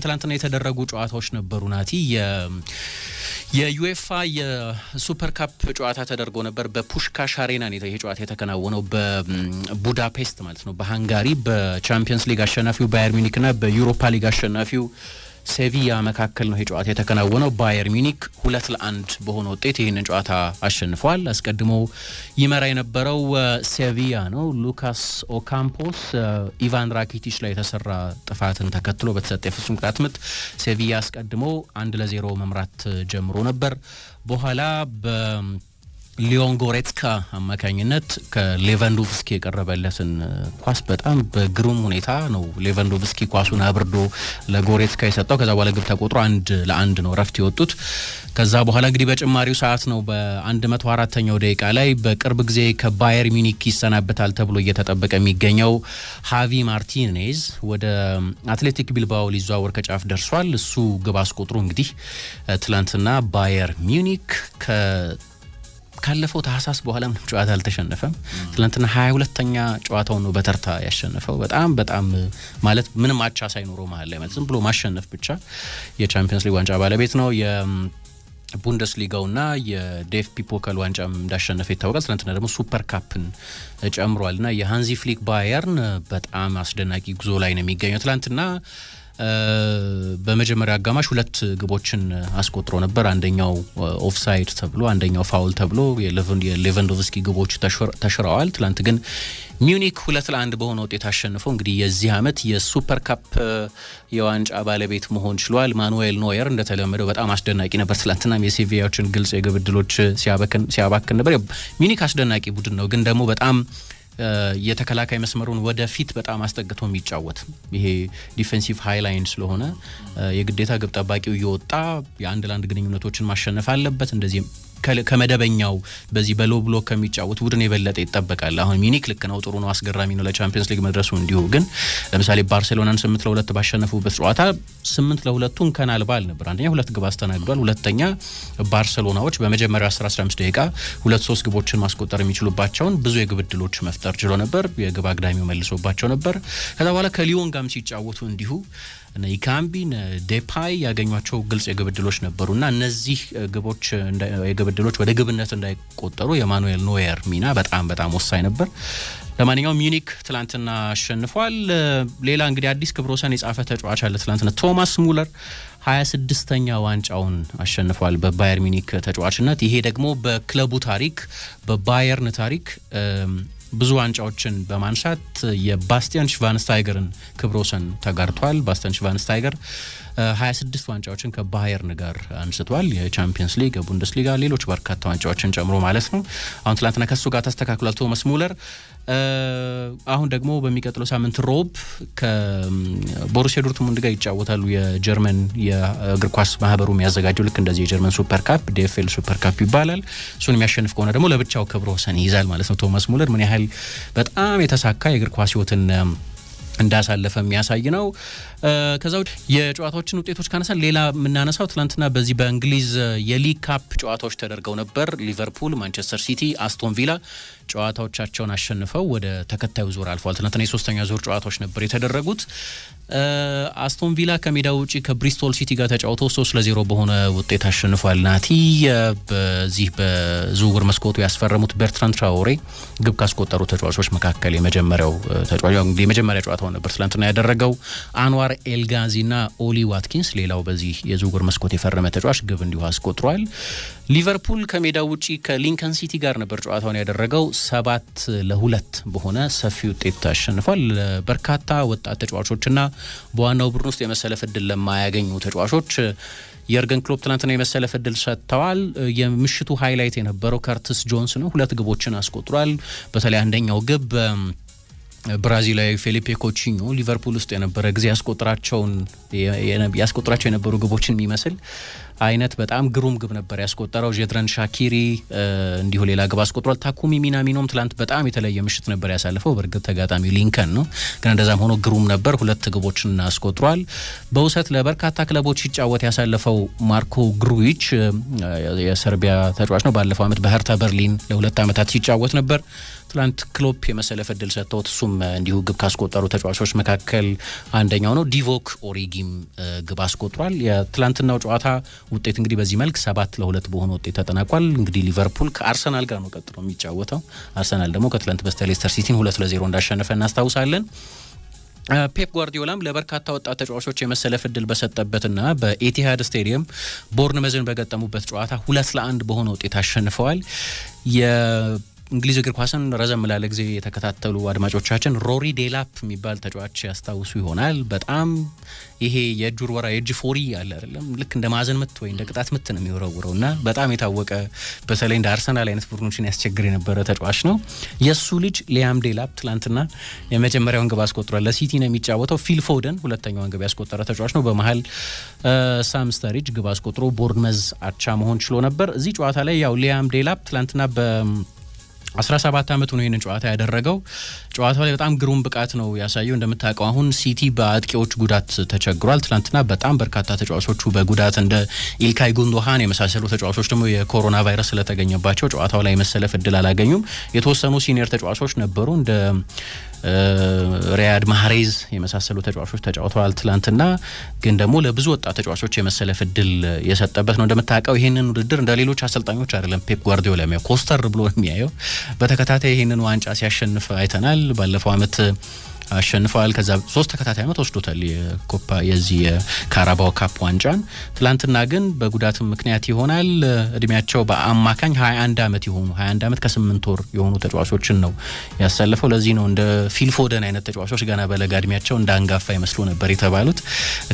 ቀን ትላንትና የተደረጉ ጨዋታዎች ነበሩ። ናቲ የዩኤፋ የሱፐር ካፕ ጨዋታ ተደርጎ ነበር። በፑሽካሽ አሬና ነው ይሄ ጨዋታ የተከናወነው በቡዳፔስት ማለት ነው፣ በሃንጋሪ በቻምፒየንስ ሊግ አሸናፊው ባየር ሚኒክና በዩሮፓ ሊግ አሸናፊው ሴቪያ መካከል ነው ይሄ ጨዋታ የተከናወነው። ባየር ሚኒክ ሁለት ለአንድ በሆነ ውጤት ይህንን ጨዋታ አሸንፏል። አስቀድሞ ይመራ የነበረው uh, ሴቪያ ነው። ሉካስ ኦካምፖስ uh, ኢቫን ራኪቲች ላይ የተሰራ ጥፋትን ተከትሎ በተሰጠ የፍጹም ቅጣት ምት ሴቪያ አስቀድሞ አንድ ለዜሮ መምራት ጀምሮ ነበር። በኋላ በ ሊዮን ጎሬትካ አማካኝነት ከሌቫንዶቭስኪ የቀረበለትን ኳስ በጣም በግሩም ሁኔታ ነው ሌቫንዶቭስኪ ኳሱን አብርዶ ለጎሬትካ የሰጠው። ከዛ በኋላ ግብ ተቆጥሮ አንድ ለአንድ ነው ረፍት የወጡት። ከዛ በኋላ እንግዲህ በጭማሪው ሰዓት ነው በ104ኛው ደቂቃ ላይ በቅርብ ጊዜ ከባየር ሚኒክ ይሰናበታል ተብሎ እየተጠበቀ የሚገኘው ሃቪ ማርቲኔዝ ወደ አትሌቲክ ቢልባኦ ሊዘዋወር ከጫፍ ደርሷል። እሱ ግብ አስቆጥሮ እንግዲህ ትላንትና ባየር ሚኒክ ካለፈው ታህሳስ በኋላ ምንም ጨዋታ አልተሸነፈም። ትናንትና ሀያ ሁለተኛ ጨዋታውን ነው በተርታ ያሸነፈው። በጣም በጣም ማለት ምንም አቻ ሳይኖረው መሀል ላይ ዝም ብሎ ማሸነፍ ብቻ የቻምፒየንስ ሊግ ዋንጫ ባለቤት ነው። ቡንደስሊጋውና የዴፍቢ ፖካል ዋንጫም እንዳሸነፈ ይታወቃል። ትናንትና ደግሞ ሱፐር ካፕን ና የሃንዚ ፍሊክ ባየርን በጣም አስደናቂ ጉዞ ላይ ነው የሚገኘው ትናንትና በመጀመሪያ አጋማሽ ሁለት ግቦችን አስቆጥሮ ነበር። አንደኛው ኦፍሳይድ ተብሎ አንደኛው ፋውል ተብሎ የሌቫንዶቭስኪ ግቦች ተሽረዋል። ትላንት ግን ሚዩኒክ ሁለት ለአንድ በሆነ ውጤት አሸንፎ እንግዲህ የዚህ ዓመት የሱፐር ካፕ የዋንጫ ባለቤት መሆን ችሏል። ማኑኤል ኖየር እንደተለመደው በጣም አስደናቂ ነበር። ትላንትናም የሴቪያዎችን ግልጽ የግብ ሲያባክን ነበር። ሚዩኒክ አስደናቂ ቡድን ነው፣ ግን ደግሞ በጣም የተከላካይ መስመሩን ወደፊት በጣም አስጠግቶ የሚጫወት ይሄ ዲፌንሲቭ ሃይላይን ስለሆነ የግዴታ ግብ ጠባቂው እየወጣ የአንድ ለአንድ ግንኙነቶችን ማሸነፍ አለበት እንደዚህ ከመደበኛው በዚህ በሎ ብሎ ከሚጫወት ቡድን የበለጠ ይጠበቃል። አሁን ሚኒክ ልክ ነው፣ ጥሩ ነው፣ አስገራሚ ነው ለቻምፒየንስ ሊግ መድረሱ። እንዲሁ ግን ለምሳሌ ባርሴሎናን ስምንት ለሁለት ባሸነፉበት ጨዋታ ስምንት ለሁለቱ እንከን አልባ አልነበር። አንደኛ ሁለት ግብ አስተናግዷል። ሁለተኛ ባርሴሎናዎች በመጀመሪያ 15 ደቂቃ ሁለት ሶስት ግቦችን ማስቆጠር የሚችሉባቸውን ብዙ የግብ እድሎች መፍጠር ችሎ ነበር። የግብ አግዳሚው መልሶባቸው ነበር። ከዛ በኋላ ከሊዮን ጋም ሲጫወቱ እንዲሁ እነ ኢካምቢ ዴፓይ ያገኟቸው ግልጽ የግብ ዕድሎች ነበሩና እነዚህ ግቦች የግብ ዕድሎች ወደ ግብነት እንዳይቆጠሩ የማኑኤል ኖየር ሚና በጣም በጣም ወሳኝ ነበር። ለማንኛውም ሚኒክ ትላንትና አሸንፏል። ሌላ እንግዲህ አዲስ ክብረ ወሰን የጻፈ ተጫዋች አለ። ትላንትና ቶማስ ሙለር ሀያ ስድስተኛ ዋንጫውን አሸንፏል በባየር ሚኒክ ተጫዋችነት። ይሄ ደግሞ በክለቡ ታሪክ በባየርን ታሪክ ብዙ ዋንጫዎችን በማንሳት የባስቲያን ሽቫንስታይገርን ክብረ ወሰን ተጋርቷል። ባስቲያን ሽቫንስታይገር 26 ዋንጫዎችን ከባየርን ጋር አንስቷል። የቻምፒየንስ ሊግ፣ የቡንደስሊጋ፣ ሌሎች በርካታ ዋንጫዎችን ጨምሮ ማለት ነው። አሁን ትላንትና ከሱ ጋር ተስተካክሏል ቶማስ ሙለር አሁን ደግሞ በሚቀጥለው ሳምንት ሮብ ከቦሩሲያ ዶርትሙንድ ጋር ይጫወታሉ። የጀርመን የእግር ኳስ ማህበሩ የሚያዘጋጀው ልክ እንደዚህ የጀርመን ሱፐር ካፕ ዲኤፍኤል ሱፐር ካፕ ይባላል። እሱን የሚያሸንፍ ከሆነ ደግሞ ለብቻው ክብረ ወሰን ይይዛል ማለት ነው። ቶማስ ሙለር ምን ያህል በጣም የተሳካ የእግር ኳስ ህይወትን እንዳሳለፈ የሚያሳይ ነው። ከዛ የጨዋታዎችን ውጤቶች ካነሳ ሌላ የምናነሳው ትናንትና በዚህ በእንግሊዝ የሊግ ካፕ ጨዋታዎች ተደርገው ነበር። ሊቨርፑል፣ ማንቸስተር ሲቲ፣ አስቶን ቪላ ጨዋታዎቻቸውን አሸንፈው ወደ ተከታዩ ዙር አልፏል። ትናንትና የሶስተኛ ዙር ጨዋታዎች ነበር የተደረጉት። አስቶን ቪላ ከሜዳ ውጪ ከብሪስቶል ሲቲ ጋር ተጫውቶ ሶስት ለዜሮ በሆነ ውጤት አሸንፏል። ናቲ በዚህ በዝውውር መስኮቱ ያስፈረሙት በርትራንድ ትራኦሬ ግብ ካስቆጠሩ ተጫዋቾች መካከል የመጀመሪያው ተጫዋች የመጀመሪያ ጨዋታ ጨዋታው ነበር ትላንትና ያደረገው። አንዋር ኤልጋዚና ኦሊ ዋትኪንስ ሌላው በዚህ የዝውውር መስኮት የፈረመ ተጫዋች ግብ እንዲሁ አስቆጥሯል። ሊቨርፑል ከሜዳው ውጪ ከሊንከን ሲቲ ጋር ነበር ጨዋታውን ያደረገው። ሰባት ለሁለት በሆነ ሰፊ ውጤት ታሸንፏል። በርካታ ወጣት ተጫዋቾችና በዋናው ቡድን ውስጥ የመሰለፍ እድል ለማያገኙ ተጫዋቾች የርገን ክሎፕ ትናንትና የመሰለፍ እድል ሰጥተዋል። የምሽቱ ሃይላይት የነበረው ከርትስ ጆንስ ነው። ሁለት ግቦችን አስቆጥሯል። በተለይ አንደኛው ግብ ብራዚላዊ ፌሊፔ ኮቺኞ ሊቨርፑል ውስጥ የነበረ ጊዜ ያስቆጥራቸው የነበሩ ግቦችን የሚመስል አይነት በጣም ግሩም ግብ ነበር ያስቆጠረው። ዤድረን ሻኪሪ እንዲሁ ሌላ ግብ አስቆጥሯል። ታኩሚ ሚናሚኖም ትላንት በጣም የተለየ ምሽት ነበር ያሳለፈው። በእርግጥ ተጋጣሚው ሊንከን ነው፣ ግን እንደዛም ሆኖ ግሩም ነበር። ሁለት ግቦችን አስቆጥሯል። በውሰት ለበርካታ ክለቦች ሲጫወት ያሳለፈው ማርኮ ግሩዊች የሰርቢያ ተጫዋች ነው። ባለፈው ዓመት በህርታ በርሊን ለሁለት ዓመታት ሲጫወት ነበር። ትላንት ክሎፕ የመሰለፍ እድል ሰጥተውት እሱም እንዲሁ ግብ ካስቆጠሩ ተጫዋቾች መካከል አንደኛው ነው። ዲቮክ ኦሪጊም ግብ አስቆጥሯል። የትላንትናው ጨዋታ ውጤት እንግዲህ በዚህ መልክ ሰባት ለሁለት በሆነ ውጤት ተጠናቋል። እንግዲህ ሊቨርፑል ከአርሰናል ጋር ነው ቀጥሎ የሚጫወተው። አርሰናል ደግሞ ከትላንት በስቲያ ሌስተር ሲቲን ሁለት ለዜሮ እንዳሸነፈ እናስታውሳለን። ፔፕ ጓርዲዮላም ለበርካታ ወጣት ተጫዋቾች የመሰለፍ እድል በሰጠበትና በኤቲሃድ ስቴዲየም ቦርንመዝን በገጠሙበት ጨዋታ ሁለት ለአንድ በሆነ ውጤት አሸንፈዋል። እንግሊዝ እግር ኳስን ረዘም ላለ ጊዜ የተከታተሉ አድማጮቻችን ሮሪ ዴላፕ የሚባል ተጫዋች ያስታውሱ ይሆናል። በጣም ይሄ የእጅ ውርወራ የእጅ ፎሪ አለ አይደለም፣ ልክ እንደ ማዕዘን ምት ወይ እንደ ቅጣት ምት ነው የሚወረውረው እና በጣም የታወቀ በተለይ እንደ አርሰናል አይነት ቡድኖችን ያስቸግር የነበረ ተጫዋች ነው። የእሱ ልጅ ሊያም ዴላፕ ትላንትና የመጀመሪያውን ግብ አስቆጥሯል። ለሲቲ ነው የሚጫወተው። ፊል ፎደን ሁለተኛውን ግብ ያስቆጠረ ተጫዋች ነው። በመሀል ሳም ስተሪጅ ግብ አስቆጥሮ ቦርንመዝ አቻ መሆን ችሎ ነበር። እዚህ ጨዋታ ላይ ያው ሊያም ዴላፕ ትላንትና በ 17 ዓመቱ ነው ይህንን ጨዋታ ያደረገው። ጨዋታው ላይ በጣም ግሩም ብቃት ነው ያሳየው። እንደምታውቀው አሁን ሲቲ በአጥቂዎች ጉዳት ተቸግሯል። ትናንትና በጣም በርካታ ተጫዋቾቹ በጉዳት እንደ ኢልካይ ጉንዶሃን የመሳሰሉ ተጫዋቾች ደግሞ የኮሮና ቫይረስ ስለተገኘባቸው ጨዋታው ላይ መሰለፍ እድል አላገኙም። የተወሰኑ ሲኒየር ተጫዋቾች ነበሩ እንደ ሪያድ ማህሬዝ የመሳሰሉ ተጫዋቾች ተጫውተዋል። ትላንትና ግን ደግሞ ለብዙ ወጣት ተጫዋቾች የመሰለፍ እድል የሰጠበት ነው። እንደምታውቀው ይህንን ውድድር እንደ ሌሎች አሰልጣኞች አይደለም ፔፕ ጓርዲዮላ የሚያው ኮስተር ብሎ የሚያየው። በተከታታይ ይህንን ዋንጫ ሲያሸንፍ አይተናል። ባለፈው አመት አሸንፈዋል። ከዛ ሶስት ተከታታይ ዓመት ወስዶታል የኮፓ የዚህ የካራባው ካፕ ዋንጫን። ትላንትና ግን በጉዳትም ምክንያት ይሆናል እድሜያቸው በአማካኝ 21 ዓመት የሆኑ 21 ዓመት ከስምንት ወር የሆኑ ተጫዋቾችን ነው ያሳለፈው። ለዚህ ነው እንደ ፊልፎደን አይነት ተጫዋቾች ገና በለጋ እድሜያቸው እንደ አንጋፋ ይመስሉ ነበር የተባሉት።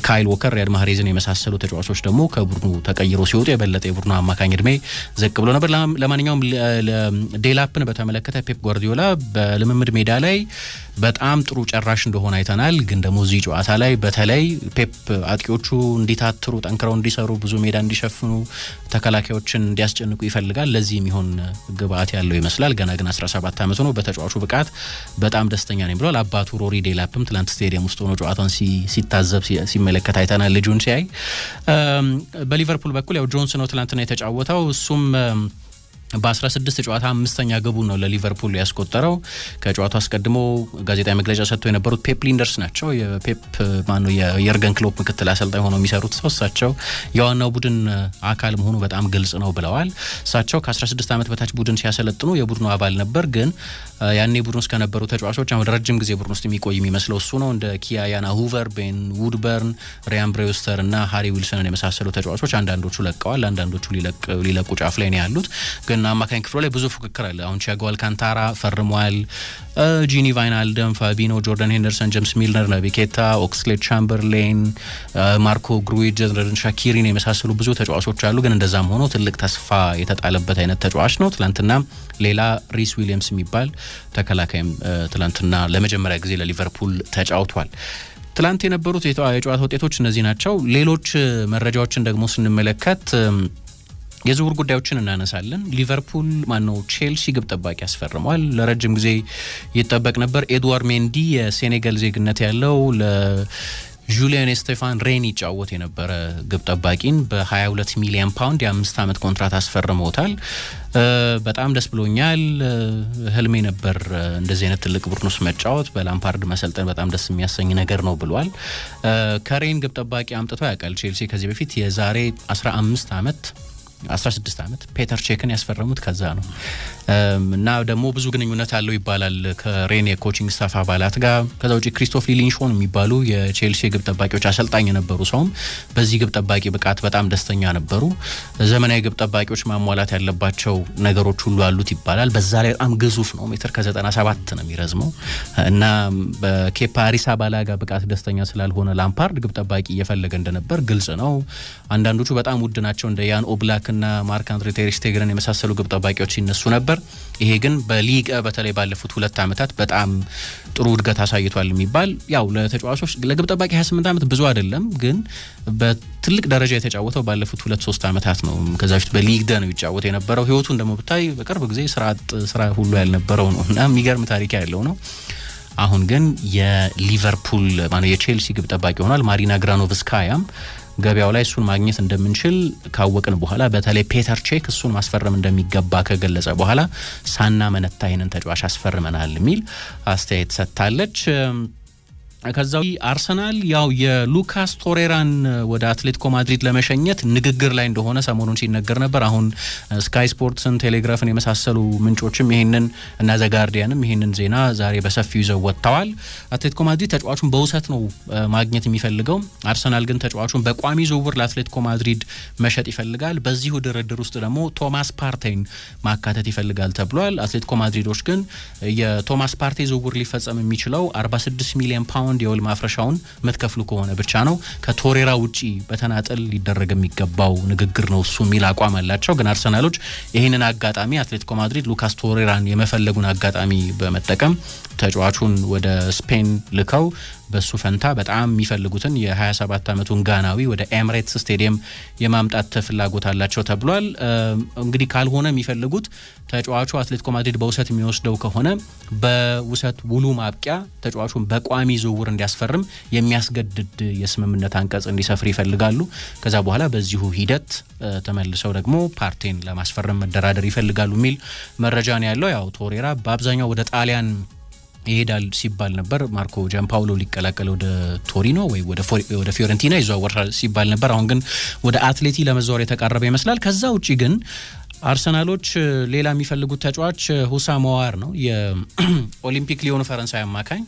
ካይል ወከር፣ ሪያድ ማህሬዝን የመሳሰሉ ተጫዋቾች ደግሞ ከቡድኑ ተቀይሮ ሲወጡ የበለጠ የቡድኑ አማካኝ እድሜ ዘቅ ብሎ ነበር። ለማንኛውም ዴላፕን በተመለከተ ፔፕ ጓርዲዮላ በልምምድ ሜዳ ላይ በጣም ጥሩ ጨራሽ እንደሆነ አይተናል። ግን ደግሞ እዚህ ጨዋታ ላይ በተለይ ፔፕ አጥቂዎቹ እንዲታትሩ ጠንክረው እንዲሰሩ ብዙ ሜዳ እንዲሸፍኑ ተከላካዮችን እንዲያስጨንቁ ይፈልጋል። ለዚህ የሚሆን ግብአት ያለው ይመስላል። ገና ግን 17 ዓመቱ ነው። በተጫዋቹ ብቃት በጣም ደስተኛ ነኝ ብሏል። አባቱ ሮሪ ዴላፕም ትላንት ስቴዲየም ውስጥ ሆኖ ጨዋታውን ሲታዘብ ሲመለከት አይተናል። ልጁን ሲያይ በሊቨርፑል በኩል ያው ጆንስ ነው ትላንትና የተጫወተው እሱም በ16 ጨዋታ አምስተኛ ግቡ ነው ለሊቨርፑል ያስቆጠረው። ከጨዋታው አስቀድሞ ጋዜጣዊ መግለጫ ሰጥቶ የነበሩት ፔፕ ሊንደርስ ናቸው። የፔፕ ማነው የየርገን ክሎፕ ምክትል አሰልጣኝ ሆነው የሚሰሩት ሰው እሳቸው የዋናው ቡድን አካል መሆኑ በጣም ግልጽ ነው ብለዋል። እሳቸው ከ16 ዓመት በታች ቡድን ሲያሰለጥኑ የቡድኑ አባል ነበር። ግን ያኔ ቡድን ውስጥ ከነበሩ ተጫዋቾች አሁን ረጅም ጊዜ ቡድን ውስጥ የሚቆይ የሚመስለው እሱ ነው። እንደ ኪያያና ሁቨር፣ ቤን ውድበርን፣ ሪያን ብሬውስተር እና ሃሪ ዊልሰንን የመሳሰሉ ተጫዋቾች አንዳንዶቹ ለቀዋል፣ አንዳንዶቹ ሊለቁ ጫፍ ላይ ነው ያሉት ግን አማካኝ ክፍሎ ላይ ብዙ ፉክክር አለ። አሁን ቲያጎ አልካንታራ ፈርሟል። ጂኒ ቫይናልደም፣ ፋቢኖ፣ ጆርዳን ሄንደርሰን፣ ጀምስ ሚልነር፣ ነቢኬታ፣ ኦክስሌድ ቻምበርሌን፣ ማርኮ ግሩዊጅ፣ ሻኪሪን የመሳሰሉ ብዙ ተጫዋቾች አሉ። ግን እንደዛም ሆኖ ትልቅ ተስፋ የተጣለበት አይነት ተጫዋች ነው። ትላንትና ሌላ ሪስ ዊሊያምስ የሚባል ተከላካይም ትላንትና ለመጀመሪያ ጊዜ ለሊቨርፑል ተጫውቷል። ትላንት የነበሩት የጨዋታ ውጤቶች እነዚህ ናቸው። ሌሎች መረጃዎችን ደግሞ ስንመለከት የዝውውር ጉዳዮችን እናነሳለን። ሊቨርፑል ማነው ቼልሲ ግብ ጠባቂ አስፈርሟል። ለረጅም ጊዜ ይጠበቅ ነበር። ኤድዋርድ ሜንዲ የሴኔጋል ዜግነት ያለው ጁሊያን ስቴፋን ሬን ይጫወት የነበረ ግብ ጠባቂን በ22 ሚሊዮን ፓውንድ የአምስት ዓመት ኮንትራት አስፈርመውታል። በጣም ደስ ብሎኛል። ህልሜ ነበር እንደዚህ አይነት ትልቅ ቡድን ውስጥ መጫወት፣ በላምፓርድ መሰልጠን በጣም ደስ የሚያሰኝ ነገር ነው ብሏል። ከሬን ግብ ጠባቂ አምጥቶ ያውቃል ቼልሲ ከዚህ በፊት የዛሬ 15 ዓመት 16 ዓመት ፔተር ቼክን ያስፈረሙት ከዛ ነው እና ደግሞ ብዙ ግንኙነት አለው ይባላል ከሬኔ ኮቺንግ ስታፍ አባላት ጋር። ከዛ ውጭ ክሪስቶፍ ሊሊንሾን የሚባሉ የቼልሲ የግብ ጠባቂዎች አሰልጣኝ የነበሩ ሰውም በዚህ ግብ ጠባቂ ብቃት በጣም ደስተኛ ነበሩ። ዘመናዊ ግብ ጠባቂዎች ማሟላት ያለባቸው ነገሮች ሁሉ አሉት ይባላል። በዛ ላይ በጣም ግዙፍ ነው፣ ሜትር ከ97 ነው የሚረዝመው እና በኬፓ አሪዛባላጋ ጋር ብቃት ደስተኛ ስላልሆነ ላምፓርድ ግብ ጠባቂ እየፈለገ እንደነበር ግልጽ ነው። አንዳንዶቹ በጣም ውድ ናቸው እንደ ያን ኦብላክ እና ማርክ አንድሬ ቴርሽቴግርን የመሳሰሉ ግብ ጠባቂዎች ይነሱ ነበር። ይሄ ግን በሊግ በተለይ ባለፉት ሁለት ዓመታት በጣም ጥሩ እድገት አሳይቷል የሚባል ያው ለተጫዋቾች ለግብ ጠባቂ 28 ዓመት ብዙ አይደለም፣ ግን በትልቅ ደረጃ የተጫወተው ባለፉት ሁለት ሶስት ዓመታት ነው። ከዛ በፊት በሊግ ደ ነው ይጫወት የነበረው። ህይወቱን ደግሞ ብታይ በቅርብ ጊዜ ስርዓት ስራ ሁሉ ያልነበረው ነው እና የሚገርም ታሪክ ያለው ነው። አሁን ግን የሊቨርፑል ማነው የቼልሲ ግብ ጠባቂ ሆኗል። ማሪና ግራኖቭስካያም ገበያው ላይ እሱን ማግኘት እንደምንችል ካወቅን በኋላ በተለይ ፔተር ቼክ እሱን ማስፈረም እንደሚገባ ከገለጸ በኋላ ሳና መነታ ይህንን ተጫዋች አስፈርመናል የሚል አስተያየት ሰጥታለች። ከዛ አርሰናል ያው የሉካስ ቶሬራን ወደ አትሌቲኮ ማድሪድ ለመሸኘት ንግግር ላይ እንደሆነ ሰሞኑን ሲነገር ነበር። አሁን ስካይ ስፖርትስን፣ ቴሌግራፍን የመሳሰሉ ምንጮችም ይህንን እና ዘጋርዲያንም ይህንን ዜና ዛሬ በሰፊው ይዘው ወጥተዋል። አትሌቲኮ ማድሪድ ተጫዋቹን በውሰት ነው ማግኘት የሚፈልገው። አርሰናል ግን ተጫዋቹን በቋሚ ዝውውር ለአትሌቲኮ ማድሪድ መሸጥ ይፈልጋል። በዚሁ ድርድር ውስጥ ደግሞ ቶማስ ፓርቴይን ማካተት ይፈልጋል ተብሏል። አትሌቲኮ ማድሪዶች ግን የቶማስ ፓርቴ ዝውውር ሊፈጸም የሚችለው 46 ሚሊዮን ፓውንድ ፓውንድ የውል ማፍረሻውን የምትከፍሉ ከሆነ ብቻ ነው። ከቶሬራ ውጪ በተናጠል ሊደረግ የሚገባው ንግግር ነው እሱ የሚል አቋም አላቸው። ግን አርሰናሎች ይህንን አጋጣሚ አትሌቲኮ ማድሪድ ሉካስ ቶሬራን የመፈለጉን አጋጣሚ በመጠቀም ተጫዋቹን ወደ ስፔን ልከው በሱ ፈንታ በጣም የሚፈልጉትን የ27 ዓመቱን ጋናዊ ወደ ኤምሬትስ ስቴዲየም የማምጣት ፍላጎት አላቸው ተብሏል። እንግዲህ ካልሆነ የሚፈልጉት ተጫዋቹ አትሌቲኮ ማድሪድ በውሰት የሚወስደው ከሆነ በውሰት ውሉ ማብቂያ ተጫዋቹን በቋሚ ዝውውር እንዲያስፈርም የሚያስገድድ የስምምነት አንቀጽ እንዲሰፍር ይፈልጋሉ። ከዛ በኋላ በዚሁ ሂደት ተመልሰው ደግሞ ፓርቴን ለማስፈረም መደራደር ይፈልጋሉ የሚል መረጃ ነው ያለው። ያው ቶሬራ በአብዛኛው ወደ ጣሊያን ይሄዳል ሲባል ነበር። ማርኮ ጃምፓውሎ ሊቀላቀል ወደ ቶሪኖ ወይ ወደ ፊዮረንቲና ይዘዋወራል ሲባል ነበር። አሁን ግን ወደ አትሌቲ ለመዘዋወር የተቃረበ ይመስላል። ከዛ ውጭ ግን አርሰናሎች ሌላ የሚፈልጉት ተጫዋች ሁሳ መዋር ነው፣ የኦሊምፒክ ሊዮን ፈረንሳይ አማካኝ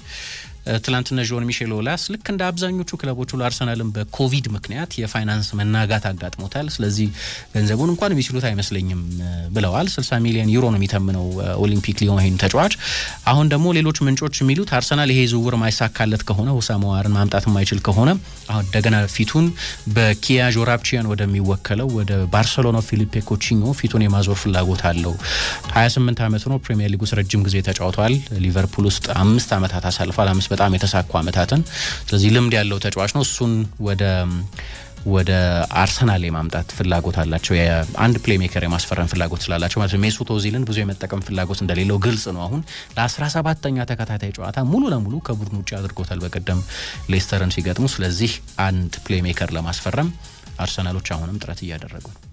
ትላንትና ዦን ሚሼል ኦላስ ልክ እንደ አብዛኞቹ ክለቦች ሁሉ አርሰናልን በኮቪድ ምክንያት የፋይናንስ መናጋት አጋጥሞታል፣ ስለዚህ ገንዘቡን እንኳን የሚችሉት አይመስለኝም ብለዋል። 60 ሚሊዮን ዩሮ ነው የሚተምነው ኦሊምፒክ ሊዮን ይህን ተጫዋች። አሁን ደግሞ ሌሎች ምንጮች የሚሉት አርሰናል ይሄ ዝውውር ማይሳካለት ከሆነ ሁሳም መዋርን ማምጣት የማይችል ከሆነ አሁን እንደገና ፊቱን በኪያ ጆራፕቺያን ወደሚወከለው ወደ ባርሰሎና ፊሊፔ ኮቺኞ ፊቱን የማዞር ፍላጎት አለው። 28 ዓመት ነው። ፕሪሚየር ሊግ ውስጥ ረጅም ጊዜ ተጫውቷል። ሊቨርፑል ውስጥ አምስት ዓመታት አሳልፏል። አምስት በጣም የተሳኩ አመታትን ስለዚህ ልምድ ያለው ተጫዋች ነው። እሱን ወደ ወደ አርሰናል የማምጣት ፍላጎት አላቸው። የአንድ ፕሌሜከር የማስፈረም ፍላጎት ስላላቸው ማለት ነው። ሜሱት ኦዚልን ብዙ የመጠቀም ፍላጎት እንደሌለው ግልጽ ነው። አሁን ለ17ተኛ ተከታታይ ጨዋታ ሙሉ ለሙሉ ከቡድን ውጭ አድርጎታል፣ በቀደም ሌስተርን ሲገጥሙ። ስለዚህ አንድ ፕሌሜከር ለማስፈረም አርሰናሎች አሁንም ጥረት እያደረጉ ነው።